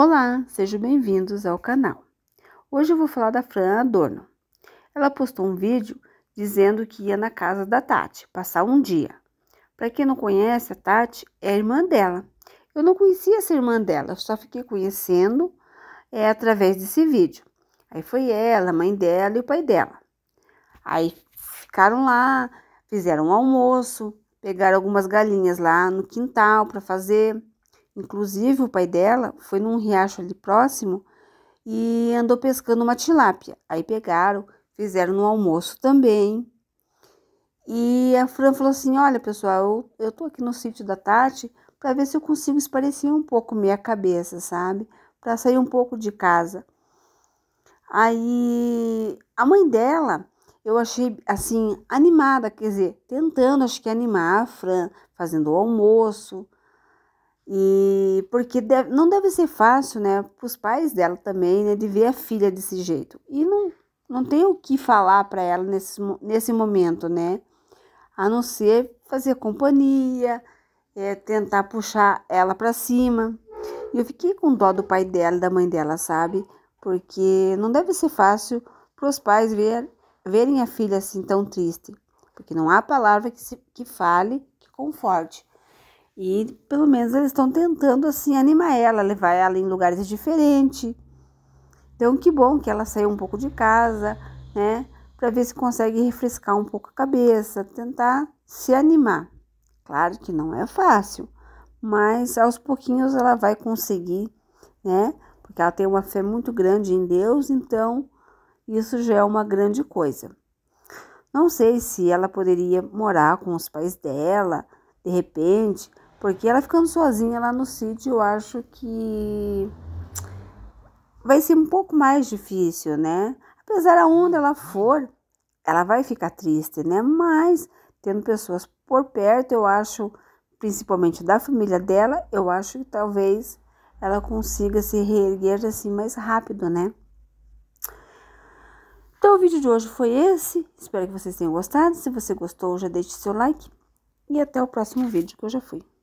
Olá, sejam bem-vindos ao canal. Hoje eu vou falar da Fran Adorno. Ela postou um vídeo dizendo que ia na casa da Tati passar um dia. Para quem não conhece, a Tati é a irmã dela. Eu não conhecia essa irmã dela, só fiquei conhecendo é, através desse vídeo. Aí foi ela, a mãe dela e o pai dela. Aí ficaram lá, fizeram um almoço, pegaram algumas galinhas lá no quintal para fazer. Inclusive, o pai dela foi num riacho ali próximo e andou pescando uma tilápia. Aí pegaram, fizeram no almoço também. E a Fran falou assim: Olha, pessoal, eu, eu tô aqui no sítio da Tati para ver se eu consigo esparecer um pouco minha cabeça, sabe? Para sair um pouco de casa. Aí a mãe dela, eu achei assim, animada, quer dizer, tentando, acho que animar a Fran, fazendo o almoço, e porque deve, não deve ser fácil, né, para os pais dela também, né, de ver a filha desse jeito. E não, não tem o que falar para ela nesse, nesse momento, né, a não ser fazer companhia, é, tentar puxar ela para cima. E eu fiquei com dó do pai dela e da mãe dela, sabe? Porque não deve ser fácil para os pais ver, verem a filha assim tão triste. Porque não há palavra que, se, que fale, que conforte. E pelo menos eles estão tentando assim animar ela, levar ela em lugares diferentes. Então que bom que ela saiu um pouco de casa, né, para ver se consegue refrescar um pouco a cabeça, tentar se animar. Claro que não é fácil, mas aos pouquinhos ela vai conseguir, né? Porque ela tem uma fé muito grande em Deus, então isso já é uma grande coisa. Não sei se ela poderia morar com os pais dela, de repente, porque ela ficando sozinha lá no sítio, eu acho que vai ser um pouco mais difícil, né? Apesar aonde ela for, ela vai ficar triste, né? Mas tendo pessoas por perto, eu acho, principalmente da família dela, eu acho que talvez ela consiga se reerguer assim mais rápido, né? Então o vídeo de hoje foi esse. Espero que vocês tenham gostado. Se você gostou, já deixe seu like. E até o próximo vídeo que eu já fui.